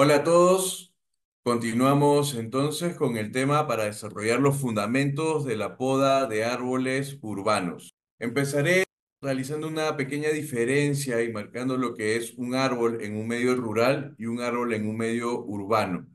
Hola a todos. Continuamos entonces con el tema para desarrollar los fundamentos de la poda de árboles urbanos. Empezaré realizando una pequeña diferencia y marcando lo que es un árbol en un medio rural y un árbol en un medio urbano.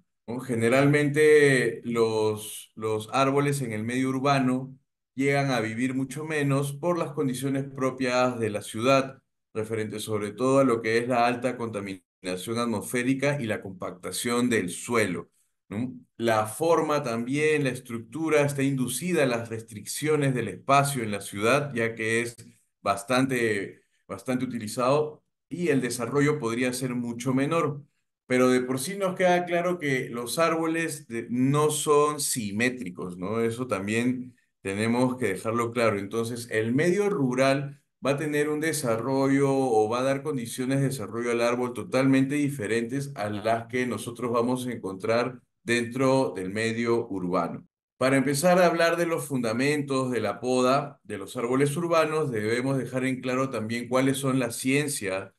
Generalmente los, los árboles en el medio urbano llegan a vivir mucho menos por las condiciones propias de la ciudad, referente sobre todo a lo que es la alta contaminación atmosférica y la compactación del suelo. ¿no? La forma también, la estructura está inducida a las restricciones del espacio en la ciudad, ya que es bastante, bastante utilizado y el desarrollo podría ser mucho menor. Pero de por sí nos queda claro que los árboles no son simétricos, ¿no? Eso también tenemos que dejarlo claro. Entonces, el medio rural va a tener un desarrollo o va a dar condiciones de desarrollo al árbol totalmente diferentes a las que nosotros vamos a encontrar dentro del medio urbano. Para empezar a hablar de los fundamentos de la poda de los árboles urbanos, debemos dejar en claro también cuáles son las ciencias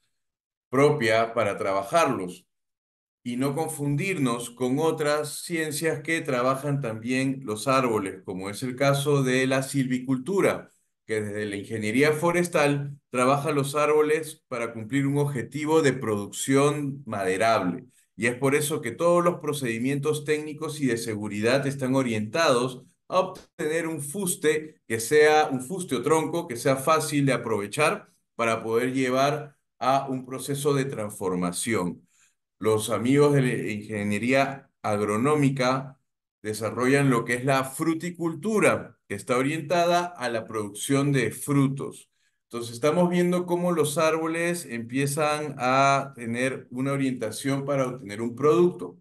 propias para trabajarlos y no confundirnos con otras ciencias que trabajan también los árboles, como es el caso de la silvicultura, que desde la ingeniería forestal trabaja los árboles para cumplir un objetivo de producción maderable. Y es por eso que todos los procedimientos técnicos y de seguridad están orientados a obtener un fuste que sea un fuste o tronco que sea fácil de aprovechar para poder llevar a un proceso de transformación. Los amigos de la ingeniería agronómica desarrollan lo que es la fruticultura, que está orientada a la producción de frutos. Entonces estamos viendo cómo los árboles empiezan a tener una orientación para obtener un producto,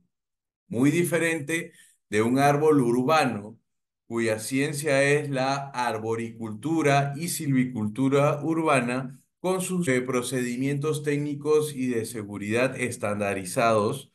muy diferente de un árbol urbano cuya ciencia es la arboricultura y silvicultura urbana con sus eh, procedimientos técnicos y de seguridad estandarizados,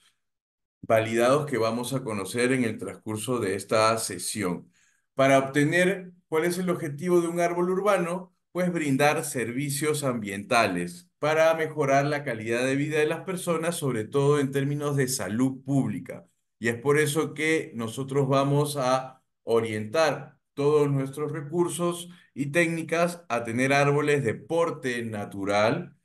validados que vamos a conocer en el transcurso de esta sesión. Para obtener cuál es el objetivo de un árbol urbano, pues brindar servicios ambientales para mejorar la calidad de vida de las personas, sobre todo en términos de salud pública. Y es por eso que nosotros vamos a orientar todos nuestros recursos y técnicas a tener árboles de porte natural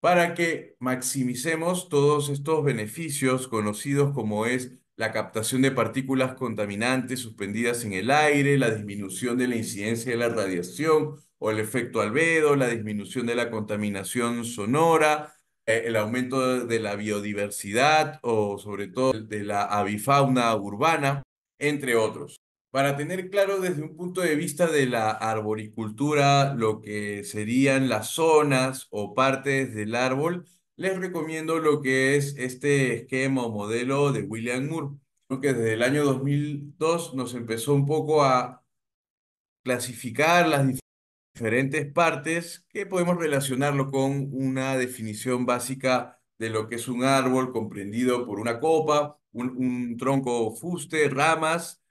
para que maximicemos todos estos beneficios conocidos como es la captación de partículas contaminantes suspendidas en el aire, la disminución de la incidencia de la radiación o el efecto albedo, la disminución de la contaminación sonora, eh, el aumento de la biodiversidad o sobre todo de la avifauna urbana, entre otros. Para tener claro desde un punto de vista de la arboricultura lo que serían las zonas o partes del árbol, les recomiendo lo que es este esquema o modelo de William Moore, que desde el año 2002 nos empezó un poco a clasificar las diferentes partes que podemos relacionarlo con una definición básica de lo que es un árbol comprendido por una copa, un, tronco fuste, ramas,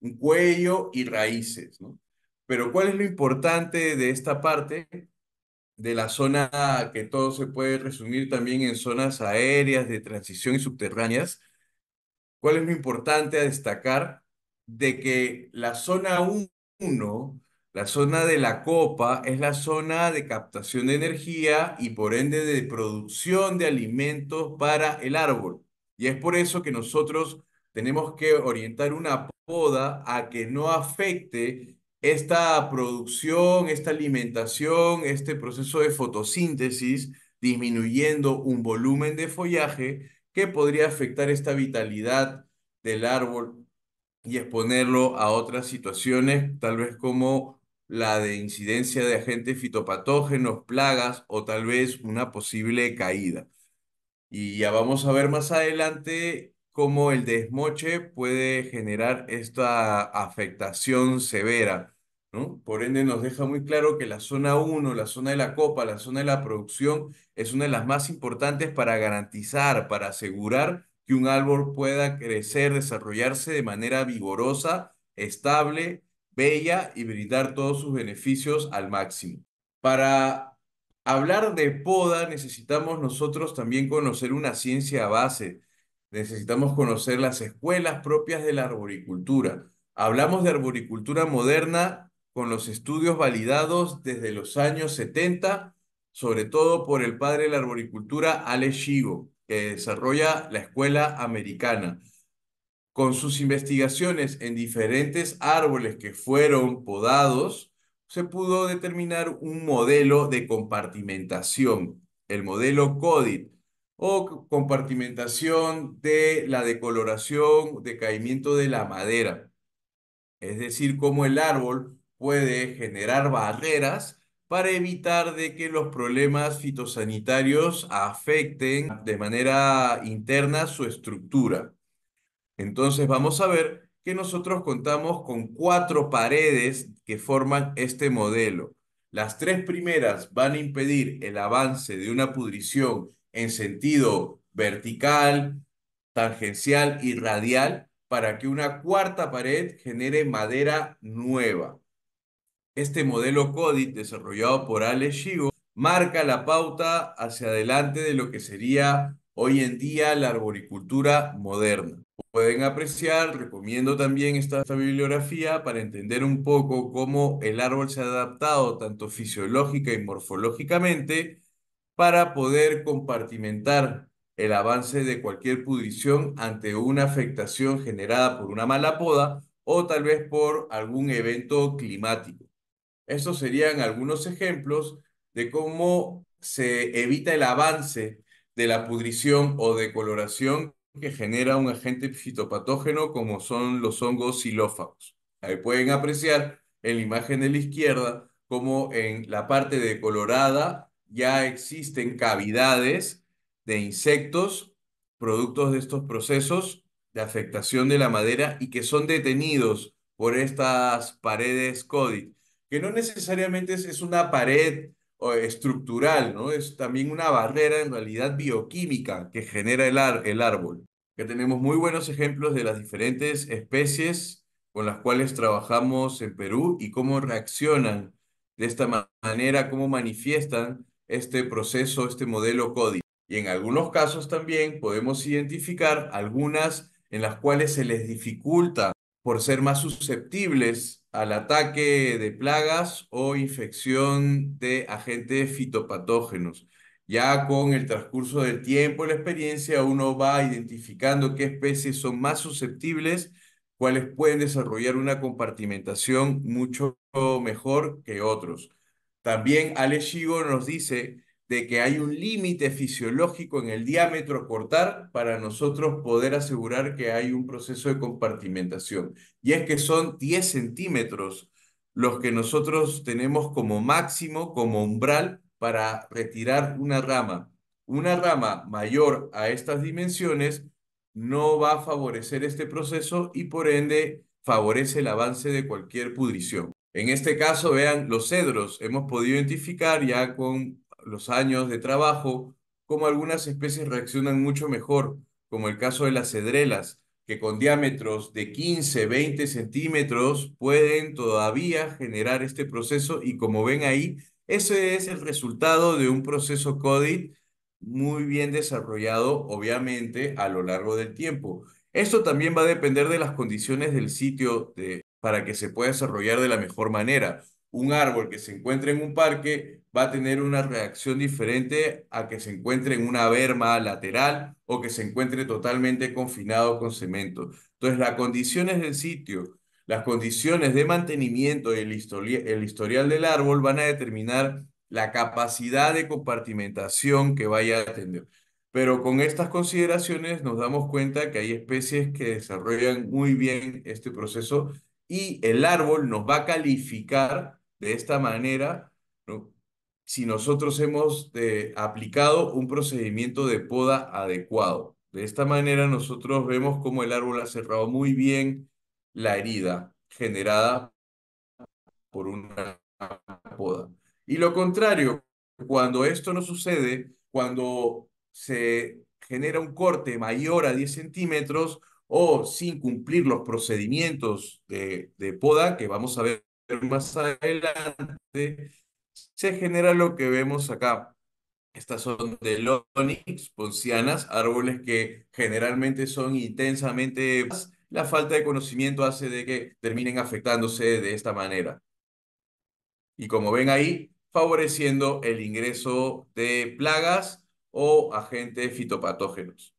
un cuello y raíces. ¿no? Pero ¿cuál es lo importante de esta parte? de la zona que todo se puede resumir también en zonas aéreas de transición y subterráneas, ¿cuál es lo importante a destacar? De que la zona 1, la zona de la copa, es la zona de captación de energía y por ende de producción de alimentos para el árbol. Y es por eso que nosotros tenemos que orientar una poda a que no afecte esta producción, esta alimentación, este proceso de fotosíntesis, disminuyendo un volumen de follaje que podría afectar esta vitalidad del árbol y exponerlo a otras situaciones, tal vez como la de incidencia de agentes fitopatógenos, plagas o tal vez una posible caída. Y ya vamos a ver más adelante cómo el desmoche puede generar esta afectación severa. ¿no? Por ende, nos deja muy claro que la zona 1, la zona de la copa, la zona de la producción es una de las más importantes para garantizar, para asegurar que un árbol pueda crecer, desarrollarse de manera vigorosa, estable, bella y brindar todos sus beneficios al máximo. Para hablar de poda necesitamos nosotros también conocer una ciencia base, Necesitamos conocer las escuelas propias de la arboricultura. Hablamos de arboricultura moderna con los estudios validados desde los años 70, sobre todo por el padre de la arboricultura, Ale Shigo, que desarrolla la escuela americana. Con sus investigaciones en diferentes árboles que fueron podados, se pudo determinar un modelo de compartimentación, el modelo CODIT, o compartimentación de la decoloración, decaimiento de la madera. Es decir, cómo el árbol puede generar barreras para evitar de que los problemas fitosanitarios afecten de manera interna su estructura. Entonces vamos a ver que nosotros contamos con cuatro paredes que forman este modelo. Las tres primeras van a impedir el avance de una pudrición en sentido vertical, tangencial y radial para que una cuarta pared genere madera nueva. Este modelo CODIT desarrollado por Alex Shigo marca la pauta hacia adelante de lo que sería hoy en día la arboricultura moderna. Pueden apreciar, recomiendo también esta, bibliografía para entender un poco cómo el árbol se ha adaptado tanto fisiológica y morfológicamente para poder compartimentar el avance de cualquier pudrición ante una afectación generada por una mala poda o tal vez por algún evento climático. Estos serían algunos ejemplos de cómo se evita el avance de la pudrición o decoloración que genera un agente fitopatógeno como son los hongos xilófagos. Ahí pueden apreciar en la imagen de la izquierda como en la parte decolorada ya existen cavidades de insectos productos de estos procesos de afectación de la madera y que son detenidos por estas paredes Codic, que no necesariamente es, una pared estructural, ¿no? Es también una barrera en realidad bioquímica que genera el, el árbol. Que tenemos muy buenos ejemplos de las diferentes especies con las cuales trabajamos en Perú y cómo reaccionan de esta manera, cómo manifiestan este proceso, este modelo CODI. Y en algunos casos también podemos identificar algunas en las cuales se les dificulta por ser más susceptibles al ataque de plagas o infección de agentes fitopatógenos. Ya con el transcurso del tiempo y la experiencia, uno va identificando qué especies son más susceptibles, cuáles pueden desarrollar una compartimentación mucho mejor que otros. También Ale nos dice de que hay un límite fisiológico en el diámetro cortar para nosotros poder asegurar que hay un proceso de compartimentación. Y es que son 10 centímetros los que nosotros tenemos como máximo, como umbral para retirar una rama. Una rama mayor a estas dimensiones no va a favorecer este proceso y por ende favorece el avance de cualquier pudrición. En este caso, vean, los cedros hemos podido identificar ya con los años de trabajo cómo algunas especies reaccionan mucho mejor, como el caso de las cedrelas, que con diámetros de 15, 20 centímetros pueden todavía generar este proceso y como ven ahí, ese es el resultado de un proceso CODIT muy bien desarrollado, obviamente, a lo largo del tiempo. Esto también va a depender de las condiciones del sitio de para que se pueda desarrollar de la mejor manera. Un árbol que se encuentre en un parque va a tener una reacción diferente a que se encuentre en una berma lateral o que se encuentre totalmente confinado con cemento. Entonces, las condiciones del sitio, las condiciones de mantenimiento y el historial del árbol van a determinar la capacidad de compartimentación que vaya a tener. Pero con estas consideraciones nos damos cuenta que hay especies que desarrollan muy bien este proceso y el árbol nos va a calificar de esta manera si nosotros hemos eh, aplicado un procedimiento de poda adecuado. De esta manera nosotros vemos cómo el árbol ha cerrado muy bien la herida generada por una poda. Y lo contrario, cuando esto no sucede, cuando se genera un corte mayor a 10 centímetros, o sin cumplir los procedimientos de, poda, que vamos a ver más adelante, se genera lo que vemos acá. Estas son de delonix, poncianas, árboles que generalmente son intensamente... Pues, la falta de conocimiento hace de que terminen afectándose de esta manera. Y como ven ahí, favoreciendo el ingreso de plagas o agentes fitopatógenos.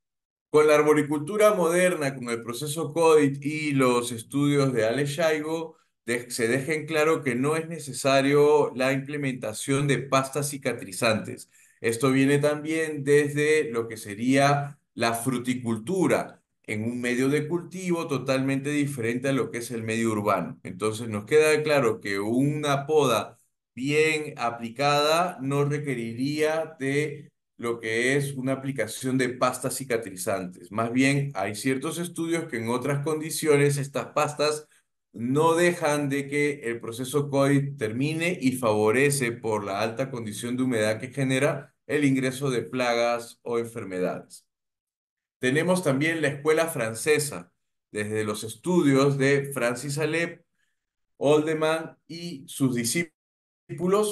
Con la arboricultura moderna, con el proceso CODIT y los estudios de Ale Shaigo, se dejen claro que no es necesario la implementación de pastas cicatrizantes. Esto viene también desde lo que sería la fruticultura en un medio de cultivo totalmente diferente a lo que es el medio urbano. Entonces nos queda claro que una poda bien aplicada no requeriría de lo que es una aplicación de pastas cicatrizantes. Más bien, hay ciertos estudios que en otras condiciones estas pastas no dejan de que el proceso COI termine y favorece por la alta condición de humedad que genera el ingreso de plagas o enfermedades. Tenemos también la escuela francesa, desde los estudios de Francis Alep, Oldeman y sus discípulos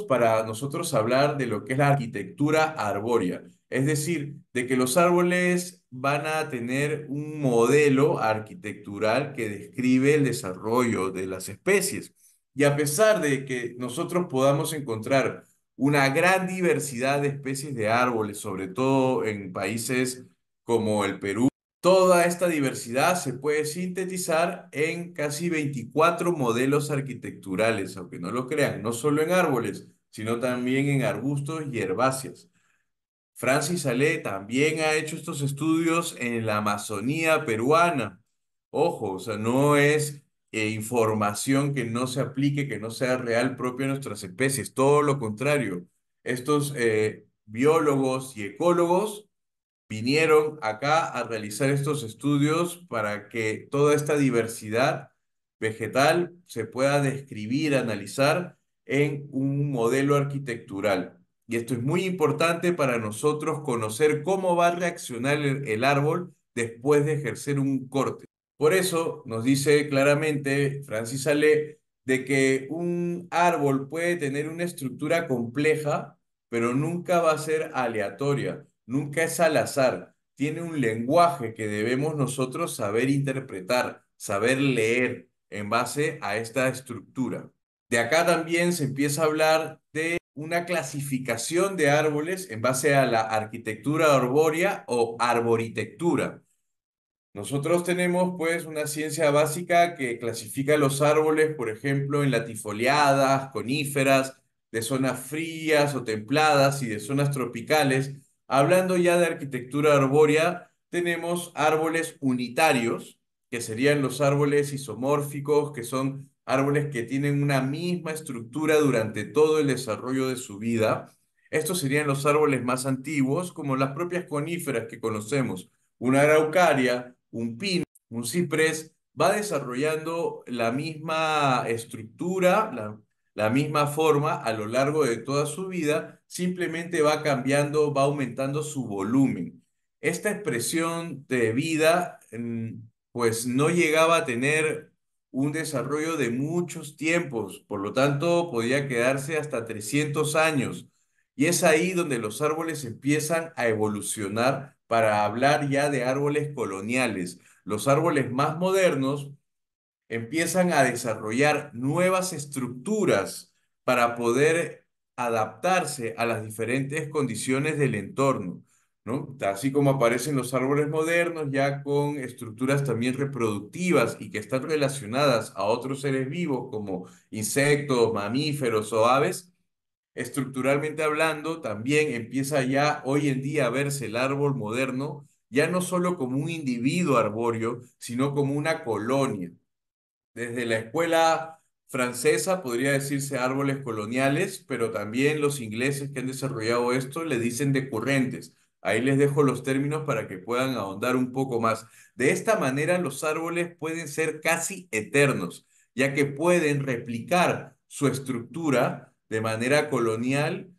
para nosotros hablar de lo que es la arquitectura arbórea, es decir, de que los árboles van a tener un modelo arquitectural que describe el desarrollo de las especies. Y a pesar de que nosotros podamos encontrar una gran diversidad de especies de árboles, sobre todo en países como el Perú, Toda esta diversidad se puede sintetizar en casi 24 modelos arquitecturales, aunque no lo crean, no solo en árboles, sino también en arbustos y herbáceas. Francis Ale también ha hecho estos estudios en la Amazonía peruana. Ojo, o sea, no es eh, información que no se aplique, que no sea real propia de nuestras especies, todo lo contrario. Estos eh, biólogos y ecólogos vinieron acá a realizar estos estudios para que toda esta diversidad vegetal se pueda describir, analizar en un modelo arquitectural. Y esto es muy importante para nosotros conocer cómo va a reaccionar el, árbol después de ejercer un corte. Por eso nos dice claramente Francis Ale de que un árbol puede tener una estructura compleja, pero nunca va a ser aleatoria nunca es al azar, tiene un lenguaje que debemos nosotros saber interpretar, saber leer en base a esta estructura. De acá también se empieza a hablar de una clasificación de árboles en base a la arquitectura arbórea o arboritectura. Nosotros tenemos pues una ciencia básica que clasifica los árboles, por ejemplo, en latifoliadas, coníferas, de zonas frías o templadas y de zonas tropicales, Hablando ya de arquitectura arbórea, tenemos árboles unitarios, que serían los árboles isomórficos, que son árboles que tienen una misma estructura durante todo el desarrollo de su vida. Estos serían los árboles más antiguos, como las propias coníferas que conocemos. Una araucaria, un pino, un ciprés, va desarrollando la misma estructura, la la misma forma, a lo largo de toda su vida, simplemente va cambiando, va aumentando su volumen. Esta expresión de vida, mm, pues no llegaba a tener un desarrollo de muchos tiempos, por lo tanto podía quedarse hasta 300 años. Y es ahí donde los árboles empiezan a evolucionar para hablar ya de árboles coloniales. Los árboles más modernos empiezan a desarrollar nuevas estructuras para poder adaptarse a las diferentes condiciones del entorno, ¿no? Así como aparecen los árboles modernos ya con estructuras también reproductivas y que están relacionadas a otros seres vivos como insectos, mamíferos o aves, estructuralmente hablando, también empieza ya hoy en día a verse el árbol moderno ya no solo como un individuo arbóreo, sino como una colonia, desde la escuela francesa podría decirse árboles coloniales, pero también los ingleses que han desarrollado esto le dicen decurrentes. Ahí les dejo los términos para que puedan ahondar un poco más. De esta manera los árboles pueden ser casi eternos, ya que pueden replicar su estructura de manera colonial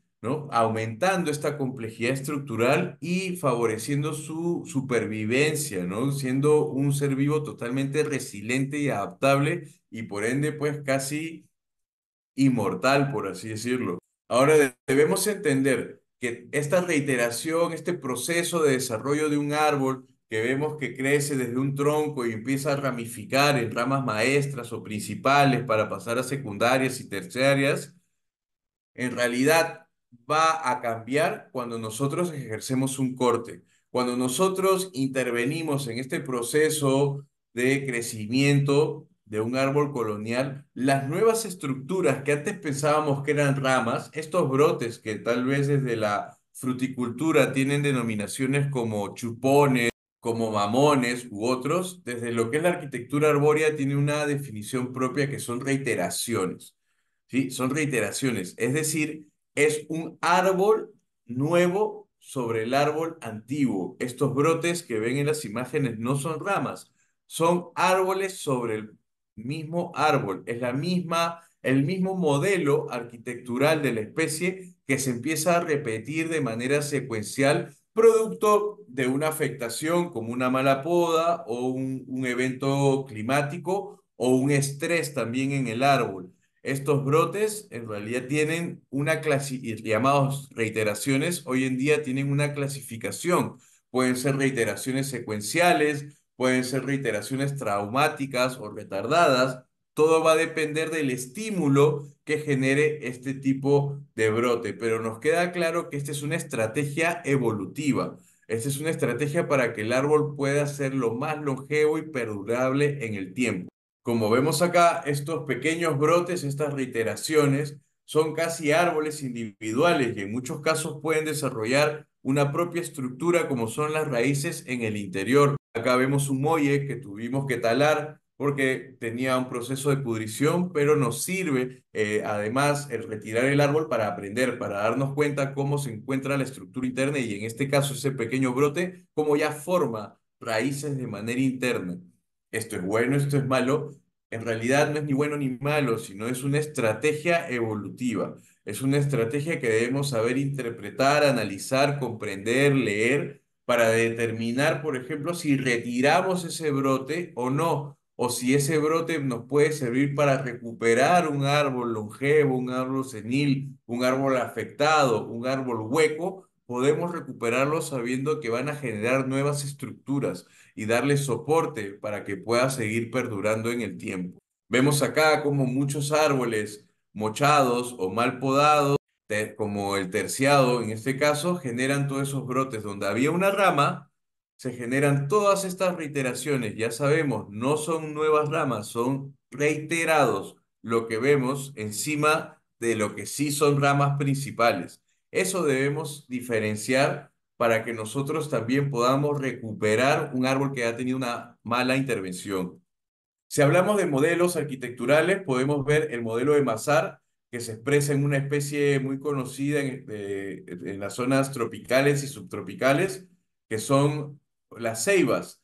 Aumentando esta complejidad estructural y favoreciendo su supervivencia, ¿no? Siendo un ser vivo totalmente resiliente y adaptable y por ende, pues casi inmortal, por así decirlo. Ahora debemos entender que esta reiteración, este proceso de desarrollo de un árbol que vemos que crece desde un tronco y empieza a ramificar en ramas maestras o principales para pasar a secundarias y terciarias, en realidad va a cambiar cuando nosotros ejercemos un corte, cuando nosotros intervenimos en este proceso de crecimiento de un árbol colonial, las nuevas estructuras que antes pensábamos que eran ramas, estos brotes que tal vez desde la fruticultura tienen denominaciones como chupones, como mamones u otros, desde lo que es la arquitectura arbórea tiene una definición propia que son reiteraciones. ¿sí? Son reiteraciones, es decir, es un árbol nuevo sobre el árbol antiguo. Estos brotes que ven en las imágenes no son ramas, son árboles sobre el mismo árbol. Es la misma, el mismo modelo arquitectural de la especie que se empieza a repetir de manera secuencial producto de una afectación como una mala poda o un evento climático o un estrés también en el árbol. Estos brotes en realidad tienen una clase, llamados reiteraciones, hoy en día tienen una clasificación. Pueden ser reiteraciones secuenciales, pueden ser reiteraciones traumáticas o retardadas. Todo va a depender del estímulo que genere este tipo de brote, pero nos queda claro que esta es una estrategia evolutiva. Esta es una estrategia para que el árbol pueda ser lo más longevo y perdurable en el tiempo. Como vemos acá, estos pequeños brotes, estas reiteraciones, son casi árboles individuales y en muchos casos pueden desarrollar una propia estructura como son las raíces en el interior. Acá vemos un molle que tuvimos que talar porque tenía un proceso de pudrición, pero nos sirve eh, además el retirar el árbol para aprender, para darnos cuenta cómo se encuentra la estructura interna y en este caso ese pequeño brote, cómo ya forma raíces de manera interna esto es bueno, esto es malo, en realidad no es ni bueno ni malo, sino es una estrategia evolutiva. Es una estrategia que debemos saber interpretar, analizar, comprender, leer, para determinar, por ejemplo, si retiramos ese brote o no, o si ese brote nos puede servir para recuperar un árbol longevo, un árbol senil, un árbol afectado, un árbol hueco, podemos recuperarlos sabiendo que van a generar nuevas estructuras y darle soporte para que pueda seguir perdurando en el tiempo. Vemos acá como muchos árboles mochados o mal podados, como el terciado en este caso, generan todos esos brotes. Donde había una rama, se generan todas estas reiteraciones. Ya sabemos, no son nuevas ramas, son reiterados lo que vemos encima de lo que sí son ramas principales. Eso debemos diferenciar para que nosotros también podamos recuperar un árbol que ha tenido una mala intervención. Si hablamos de modelos arquitecturales, podemos ver el modelo de Mazar, que se expresa en una especie muy conocida en, las zonas tropicales y subtropicales, que son las ceibas.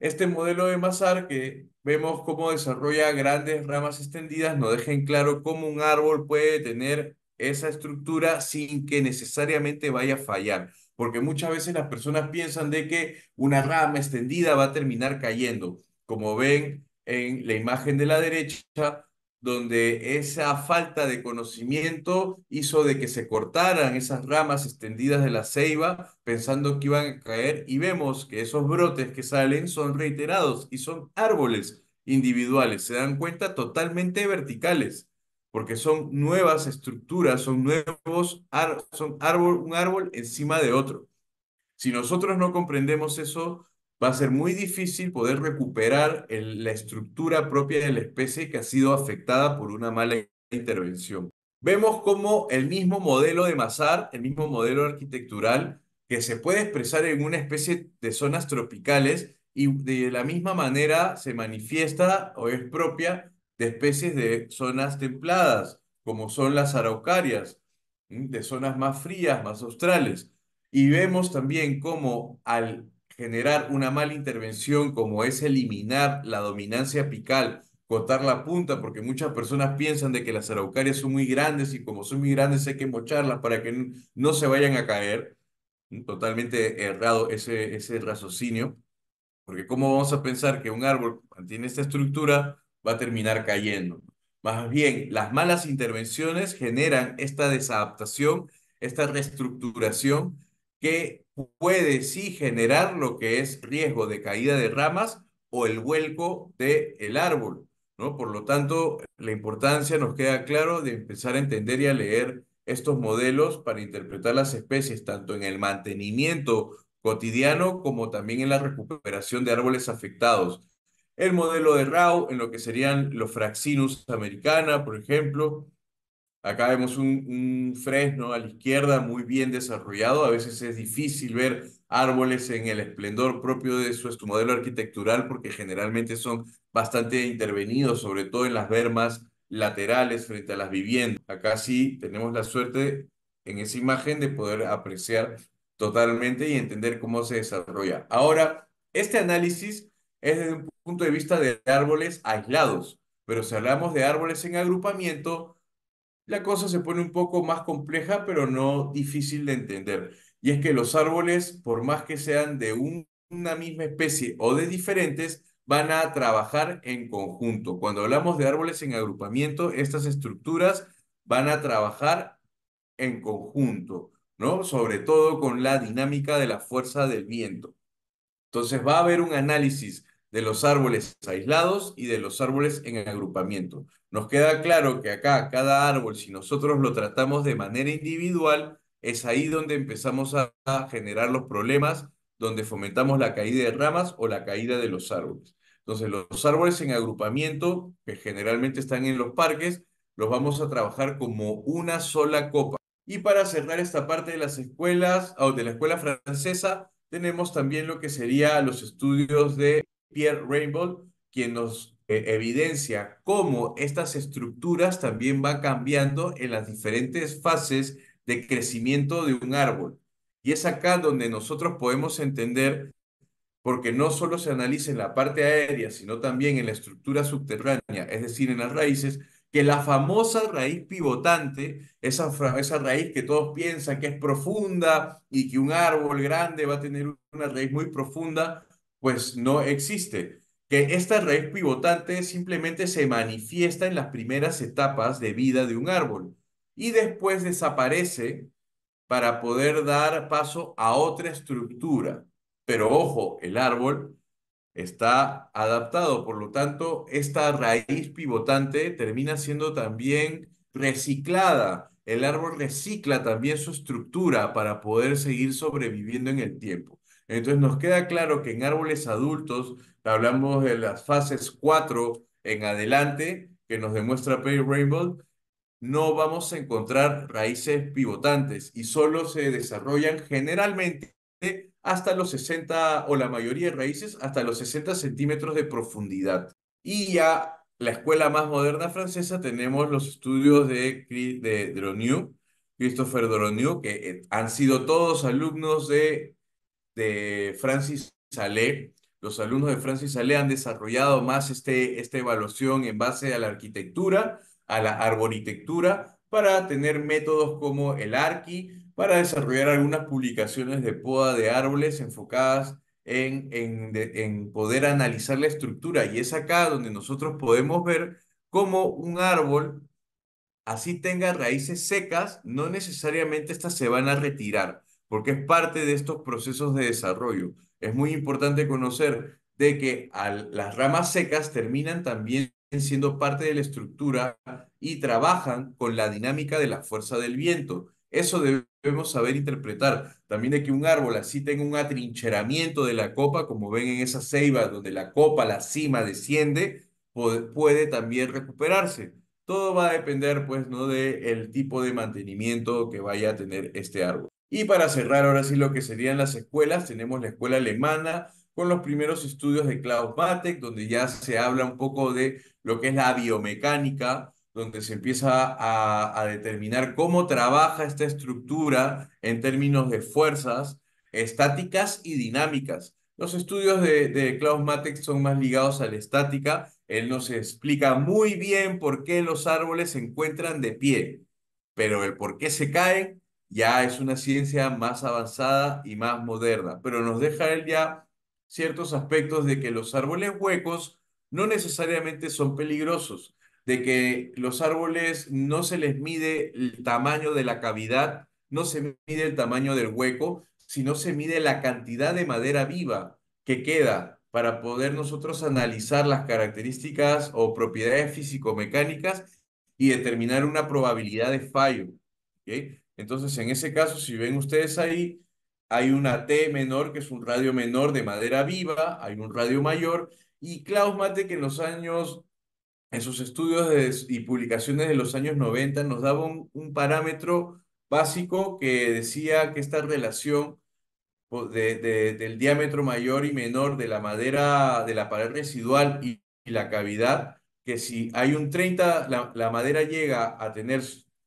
Este modelo de Mazar, que vemos cómo desarrolla grandes ramas extendidas, nos deja en claro cómo un árbol puede tener esa estructura sin que necesariamente vaya a fallar. Porque muchas veces las personas piensan de que una rama extendida va a terminar cayendo. Como ven en la imagen de la derecha, donde esa falta de conocimiento hizo de que se cortaran esas ramas extendidas de la ceiba pensando que iban a caer y vemos que esos brotes que salen son reiterados y son árboles individuales, se dan cuenta totalmente verticales porque son nuevas estructuras, son nuevos, son árbol, un árbol encima de otro. Si nosotros no comprendemos eso, va a ser muy difícil poder recuperar la estructura propia de la especie que ha sido afectada por una mala intervención. Vemos cómo el mismo modelo de Mazar, el mismo modelo arquitectural, que se puede expresar en una especie de zonas tropicales y de la misma manera se manifiesta o es propia especies de zonas templadas, como son las araucarias, de zonas más frías, más australes. Y vemos también cómo al generar una mala intervención, como es eliminar la dominancia apical, cortar la punta, porque muchas personas piensan de que las araucarias son muy grandes y como son muy grandes hay que mocharlas para que no se vayan a caer. Totalmente errado ese, ese raciocinio, porque ¿cómo vamos a pensar que un árbol mantiene esta estructura va a terminar cayendo. Más bien, las malas intervenciones generan esta desadaptación, esta reestructuración que puede sí generar lo que es riesgo de caída de ramas o el vuelco del el árbol. ¿no? Por lo tanto, la importancia nos queda claro de empezar a entender y a leer estos modelos para interpretar las especies, tanto en el mantenimiento cotidiano como también en la recuperación de árboles afectados el modelo de Rao en lo que serían los Fraxinus americana, por ejemplo. Acá vemos un, fresno a la izquierda muy bien desarrollado. A veces es difícil ver árboles en el esplendor propio de su, su modelo arquitectural porque generalmente son bastante intervenidos, sobre todo en las vermas laterales frente a las viviendas. Acá sí tenemos la suerte en esa imagen de poder apreciar totalmente y entender cómo se desarrolla. Ahora, este análisis es desde un punto de vista de árboles aislados, pero si hablamos de árboles en agrupamiento, la cosa se pone un poco más compleja, pero no difícil de entender. Y es que los árboles, por más que sean de una misma especie o de diferentes, van a trabajar en conjunto. Cuando hablamos de árboles en agrupamiento, estas estructuras van a trabajar en conjunto, ¿no? Sobre todo con la dinámica de la fuerza del viento. Entonces va a haber un análisis de los árboles aislados y de los árboles en agrupamiento. Nos queda claro que acá cada árbol, si nosotros lo tratamos de manera individual, es ahí donde empezamos a, generar los problemas, donde fomentamos la caída de ramas o la caída de los árboles. Entonces, los árboles en agrupamiento, que generalmente están en los parques, los vamos a trabajar como una sola copa. Y para cerrar esta parte de las escuelas o de la escuela francesa, tenemos también lo que sería los estudios de Pierre Rainbow, quien nos eh, evidencia cómo estas estructuras también van cambiando en las diferentes fases de crecimiento de un árbol. Y es acá donde nosotros podemos entender, porque no solo se analiza en la parte aérea, sino también en la estructura subterránea, es decir, en las raíces, que la famosa raíz pivotante, esa raíz que todos piensan que es profunda y que un árbol grande va a tener una raíz muy profunda, pues no existe. Que esta raíz pivotante simplemente se manifiesta en las primeras etapas de vida de un árbol y después desaparece para poder dar paso a otra estructura. Pero ojo, el árbol está adaptado, por lo tanto, esta raíz pivotante termina siendo también reciclada. El árbol recicla también su estructura para poder seguir sobreviviendo en el tiempo. Entonces nos queda claro que en árboles adultos, hablamos de las fases 4 en adelante, que nos demuestra Perry Rainbow, no vamos a encontrar raíces pivotantes y solo se desarrollan generalmente hasta los 60 o la mayoría de raíces hasta los 60 centímetros de profundidad. Y ya la escuela más moderna francesa tenemos los estudios de, de Christopher Droniu, que eh, han sido todos alumnos de de Francis Salé. Los alumnos de Francis Salé han desarrollado más este, esta evaluación en base a la arquitectura, a la arboritectura, para tener métodos como el ARCI, para desarrollar algunas publicaciones de poda de árboles enfocadas en, en, en poder analizar la estructura. Y es acá donde nosotros podemos ver cómo un árbol así tenga raíces secas, no necesariamente estas se van a retirar porque es parte de estos procesos de desarrollo. Es muy importante conocer de que las ramas secas terminan también siendo parte de la estructura y trabajan con la dinámica de la fuerza del viento. Eso debemos saber interpretar. También de que un árbol así tenga un atrincheramiento de la copa, como ven en esa ceiba donde la copa, la cima desciende, puede, también recuperarse. Todo va a depender, pues, ¿no? Del tipo de mantenimiento que vaya a tener este árbol. Y para cerrar ahora sí lo que serían las escuelas, tenemos la escuela alemana con los primeros estudios de Klaus Matek, donde ya se habla un poco de lo que es la biomecánica, donde se empieza a, determinar cómo trabaja esta estructura en términos de fuerzas estáticas y dinámicas. Los estudios de, de Klaus Matek son más ligados a la estática. Él nos explica muy bien por qué los árboles se encuentran de pie, pero el por qué se caen ya es una ciencia más avanzada y más moderna, pero nos deja él ya ciertos aspectos de que los árboles huecos no necesariamente son peligrosos, de que los árboles no se les mide el tamaño de la cavidad, no se mide el tamaño del hueco, sino se mide la cantidad de madera viva que queda para poder nosotros analizar las características o propiedades físico-mecánicas y determinar una probabilidad de fallo. ¿okay? Entonces, en ese caso, si ven ustedes ahí, hay una T menor, que es un radio menor de madera viva, hay un radio mayor, y Klaus Mate, que en los años, en sus estudios y publicaciones de los años 90, nos daba un, parámetro básico que decía que esta relación pues, de, del diámetro mayor y menor de la madera, de la pared residual y, la cavidad, que si hay un 30, la, la madera llega a tener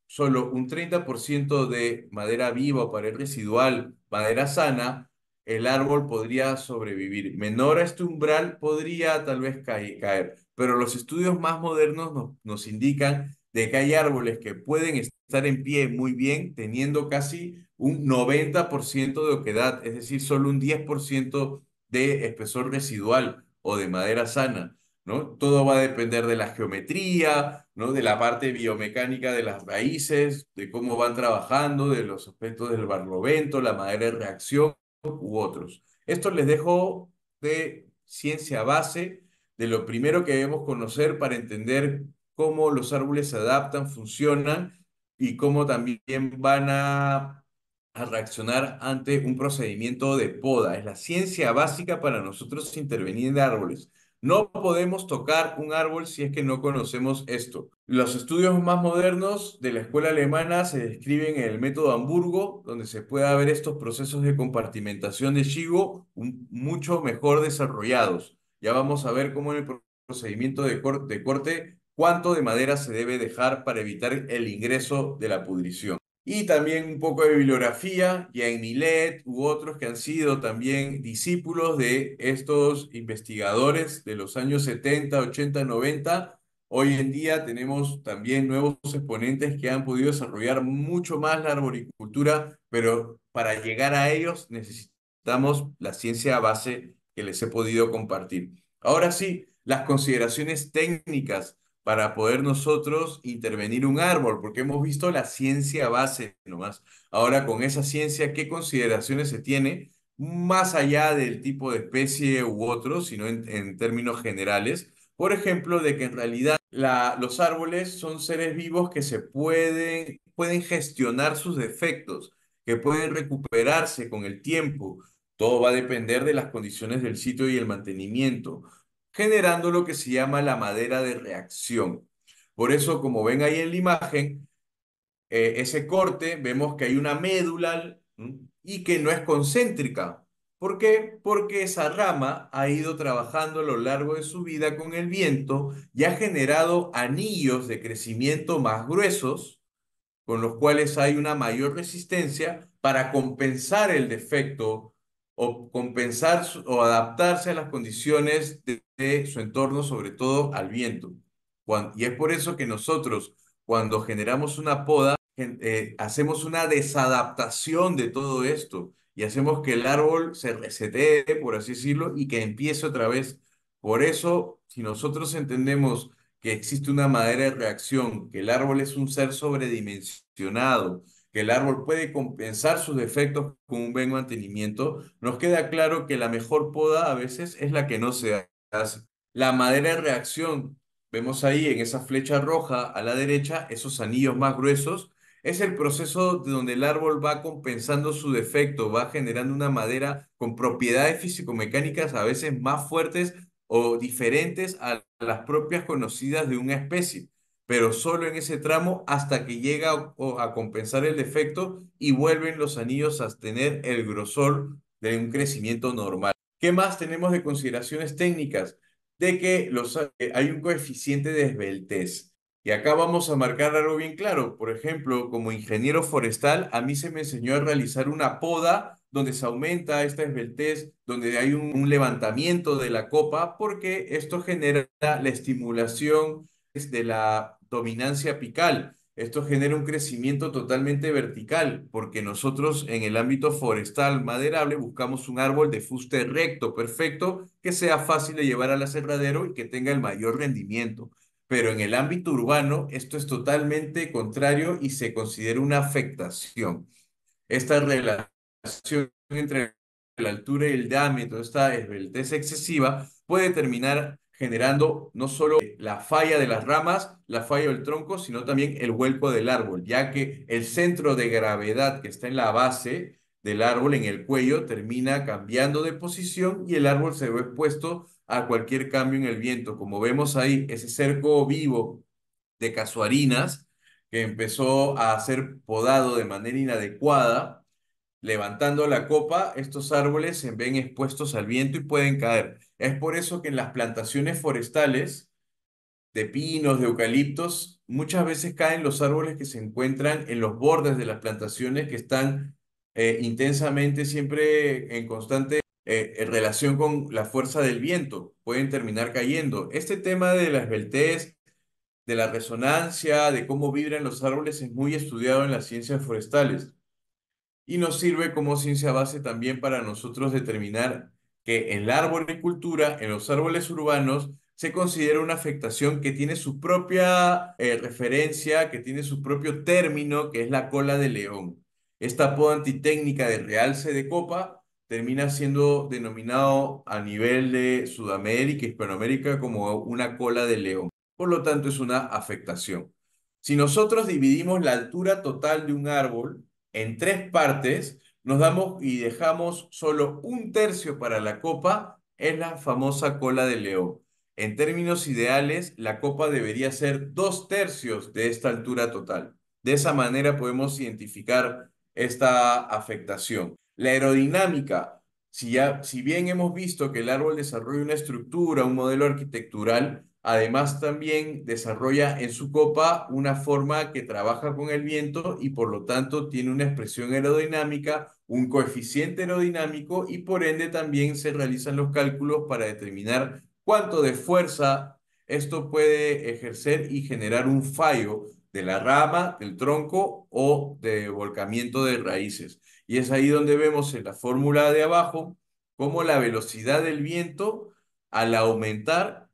solo un 30% de madera viva o pared residual, madera sana, el árbol podría sobrevivir. Menor a este umbral podría tal vez caer, pero los estudios más modernos nos, indican de que hay árboles que pueden estar en pie muy bien teniendo casi un 90% de oquedad, es decir, solo un 10% de espesor residual o de madera sana. ¿no? Todo va a depender de la geometría, ¿no? De la parte biomecánica de las raíces, de cómo van trabajando, de los aspectos del barlovento, la madera de reacción u otros. Esto les dejo de ciencia base, de lo primero que debemos conocer para entender cómo los árboles se adaptan, funcionan y cómo también van a, reaccionar ante un procedimiento de poda. Es la ciencia básica para nosotros intervenir en árboles. No podemos tocar un árbol si es que no conocemos esto. Los estudios más modernos de la escuela alemana se describen en el método Hamburgo, donde se puede ver estos procesos de compartimentación de chivo mucho mejor desarrollados. Ya vamos a ver cómo en el procedimiento de, de corte cuánto de madera se debe dejar para evitar el ingreso de la pudrición y también un poco de bibliografía, Jean Millet u otros que han sido también discípulos de estos investigadores de los años 70, 80, 90. Hoy en día tenemos también nuevos exponentes que han podido desarrollar mucho más la arboricultura, pero para llegar a ellos necesitamos la ciencia base que les he podido compartir. Ahora sí, las consideraciones técnicas para poder nosotros intervenir un árbol, porque hemos visto la ciencia base nomás. Ahora, con esa ciencia, ¿qué consideraciones se tiene más allá del tipo de especie u otro, sino en, términos generales? Por ejemplo, de que en realidad los árboles son seres vivos que se pueden, pueden gestionar sus defectos, que pueden recuperarse con el tiempo. Todo va a depender de las condiciones del sitio y el mantenimiento generando lo que se llama la madera de reacción. Por eso, como ven ahí en la imagen, eh, ese corte, vemos que hay una médula y que no es concéntrica. ¿Por qué? Porque esa rama ha ido trabajando a lo largo de su vida con el viento y ha generado anillos de crecimiento más gruesos, con los cuales hay una mayor resistencia para compensar el defecto o compensar o adaptarse a las condiciones de, su entorno, sobre todo al viento. y es por eso que nosotros, cuando generamos una poda, eh, hacemos una desadaptación de todo esto y hacemos que el árbol se resetee, por así decirlo, y que empiece otra vez. Por eso, si nosotros entendemos que existe una madera de reacción, que el árbol es un ser sobredimensionado, el árbol puede compensar sus defectos con un buen mantenimiento, nos queda claro que la mejor poda a veces es la que no se hace. La madera de reacción, vemos ahí en esa flecha roja a la derecha, esos anillos más gruesos, es el proceso donde el árbol va compensando su defecto, va generando una madera con propiedades físico-mecánicas a veces más fuertes o diferentes a las propias conocidas de una especie pero solo en ese tramo hasta que llega a, compensar el defecto y vuelven los anillos a tener el grosor de un crecimiento normal. ¿Qué más tenemos de consideraciones técnicas? De que los, eh, hay un coeficiente de esbeltez. Y acá vamos a marcar algo bien claro. Por ejemplo, como ingeniero forestal, a mí se me enseñó a realizar una poda donde se aumenta esta esbeltez, donde hay un levantamiento de la copa, porque esto genera la estimulación de la dominancia apical. Esto genera un crecimiento totalmente vertical, porque nosotros en el ámbito forestal maderable buscamos un árbol de fuste recto, perfecto, que sea fácil de llevar al aserradero y que tenga el mayor rendimiento. Pero en el ámbito urbano esto es totalmente contrario y se considera una afectación. Esta relación entre la altura y el diámetro, esta esbeltez excesiva, puede terminar generando no solo la falla de las ramas, la falla del tronco, sino también el vuelco del árbol, ya que el centro de gravedad que está en la base del árbol, en el cuello, termina cambiando de posición y el árbol se ve expuesto a cualquier cambio en el viento. Como vemos ahí, ese cerco vivo de casuarinas que empezó a ser podado de manera inadecuada, levantando la copa, estos árboles se ven expuestos al viento y pueden caer. Es por eso que en las plantaciones forestales de pinos, de eucaliptos, muchas veces caen los árboles que se encuentran en los bordes de las plantaciones que están eh, intensamente, siempre en constante eh, relación con la fuerza del viento, pueden terminar cayendo. Este tema de la esbeltez, de la resonancia, de cómo vibran los árboles es muy estudiado en las ciencias forestales y nos sirve como ciencia base también para nosotros determinar que en la arboricultura, en los árboles urbanos, se considera una afectación que tiene su propia eh, referencia, que tiene su propio término, que es la cola de león. Esta poda antitécnica de realce de copa termina siendo denominado a nivel de Sudamérica, Hispanoamérica, como una cola de león. Por lo tanto, es una afectación. Si nosotros dividimos la altura total de un árbol en tres partes, nos damos y dejamos solo un tercio para la copa, es la famosa cola de león. En términos ideales, la copa debería ser dos tercios de esta altura total. De esa manera podemos identificar esta afectación. La aerodinámica, si, si bien hemos visto que el árbol desarrolla una estructura, un modelo arquitectural, además también desarrolla en su copa una forma que trabaja con el viento y por lo tanto tiene una expresión aerodinámica un coeficiente aerodinámico y por ende también se realizan los cálculos para determinar cuánto de fuerza esto puede ejercer y generar un fallo de la rama, del tronco o de volcamiento de raíces. Y es ahí donde vemos en la fórmula de abajo cómo la velocidad del viento al aumentar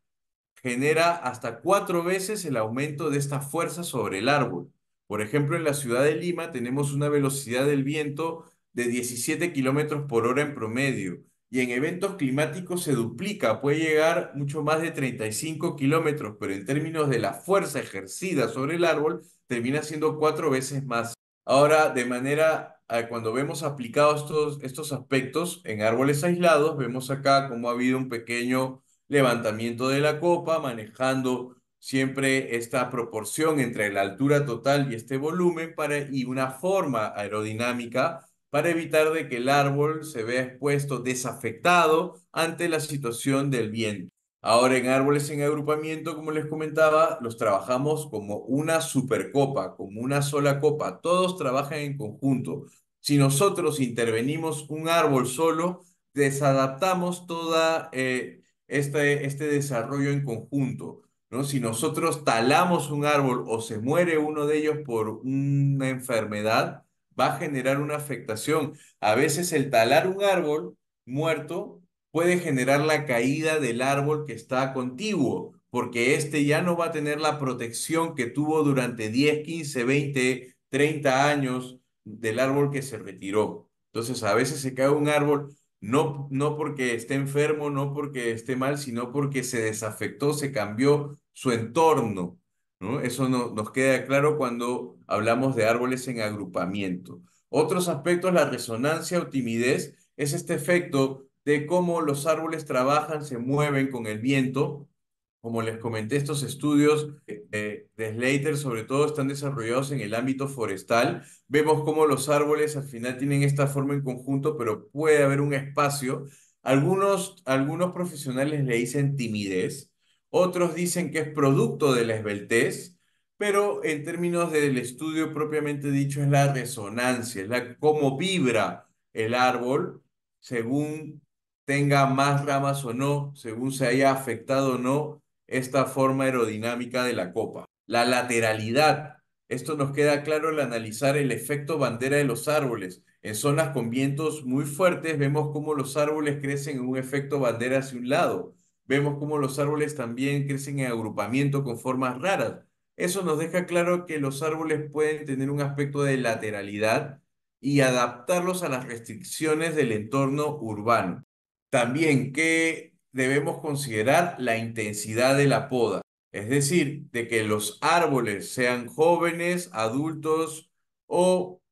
genera hasta cuatro veces el aumento de esta fuerza sobre el árbol. Por ejemplo, en la ciudad de Lima tenemos una velocidad del viento de 17 kilómetros por hora en promedio y en eventos climáticos se duplica, puede llegar mucho más de 35 kilómetros, pero en términos de la fuerza ejercida sobre el árbol, termina siendo cuatro veces más. Ahora, de manera, cuando vemos aplicados estos, estos aspectos en árboles aislados, vemos acá cómo ha habido un pequeño levantamiento de la copa, manejando siempre esta proporción entre la altura total y este volumen para, y una forma aerodinámica para evitar de que el árbol se vea expuesto desafectado ante la situación del viento. Ahora en árboles en agrupamiento, como les comentaba, los trabajamos como una supercopa, como una sola copa. Todos trabajan en conjunto. Si nosotros intervenimos un árbol solo, desadaptamos toda eh, este, este desarrollo en conjunto. ¿no? Si nosotros talamos un árbol o se muere uno de ellos por una enfermedad, va a generar una afectación. A veces el talar un árbol muerto puede generar la caída del árbol que está contiguo, porque este ya no va a tener la protección que tuvo durante 10, 15, 20, 30 años del árbol que se retiró. Entonces, a veces se cae un árbol no, no porque esté enfermo, no porque esté mal, sino porque se desafectó, se cambió su entorno. Eso nos queda claro cuando hablamos de árboles en agrupamiento. Otros aspectos, la resonancia o timidez, es este efecto de cómo los árboles trabajan, se mueven con el viento. Como les comenté, estos estudios eh, eh, de, Slater sobre todo están desarrollados en el ámbito forestal. Vemos cómo los árboles al final tienen esta forma en conjunto, pero puede haber un espacio. Algunos, algunos profesionales le dicen timidez, otros dicen que es producto de la esbeltez, pero en términos del estudio propiamente dicho es la resonancia, es la cómo vibra el árbol según tenga más ramas o no, según se haya afectado o no esta forma aerodinámica de la copa. La lateralidad. Esto nos queda claro al analizar el efecto bandera de los árboles. En zonas con vientos muy fuertes vemos cómo los árboles crecen en un efecto bandera hacia un lado Vemos cómo los árboles también crecen en agrupamiento con formas raras. Eso nos deja claro que los árboles pueden tener un aspecto de lateralidad y adaptarlos a las restricciones del entorno urbano. También que debemos considerar la intensidad de la poda, es decir, de que los árboles sean jóvenes, adultos o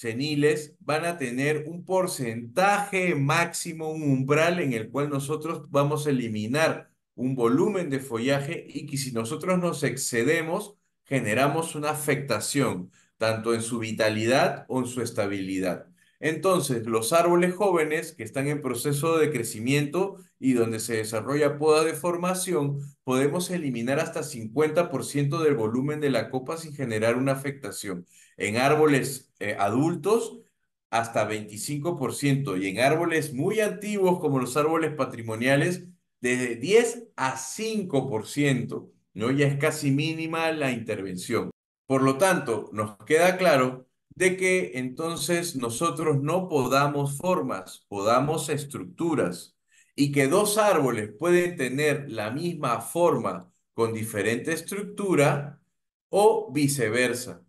seniles van a tener un porcentaje máximo, un umbral en el cual nosotros vamos a eliminar un volumen de follaje y que si nosotros nos excedemos, generamos una afectación, tanto en su vitalidad o en su estabilidad. Entonces, los árboles jóvenes que están en proceso de crecimiento y donde se desarrolla poda de formación, podemos eliminar hasta 50% del volumen de la copa sin generar una afectación. En árboles eh, adultos, hasta 25%. Y en árboles muy antiguos, como los árboles patrimoniales, desde 10 a 5%. ¿no? Ya es casi mínima la intervención. Por lo tanto, nos queda claro de que entonces nosotros no podamos formas, podamos estructuras, y que dos árboles pueden tener la misma forma con diferente estructura o viceversa.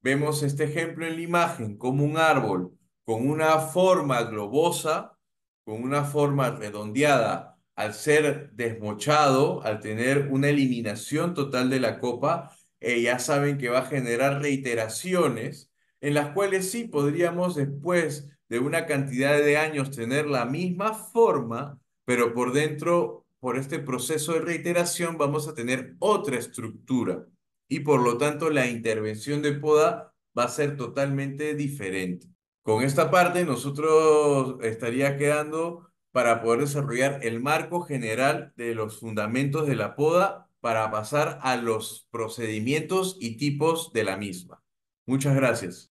Vemos este ejemplo en la imagen, como un árbol con una forma globosa, con una forma redondeada, al ser desmochado, al tener una eliminación total de la copa, eh, ya saben que va a generar reiteraciones en las cuales sí podríamos después de una cantidad de años tener la misma forma, pero por dentro, por este proceso de reiteración, vamos a tener otra estructura y por lo tanto la intervención de poda va a ser totalmente diferente. Con esta parte nosotros estaría quedando para poder desarrollar el marco general de los fundamentos de la poda para pasar a los procedimientos y tipos de la misma. Muchas gracias.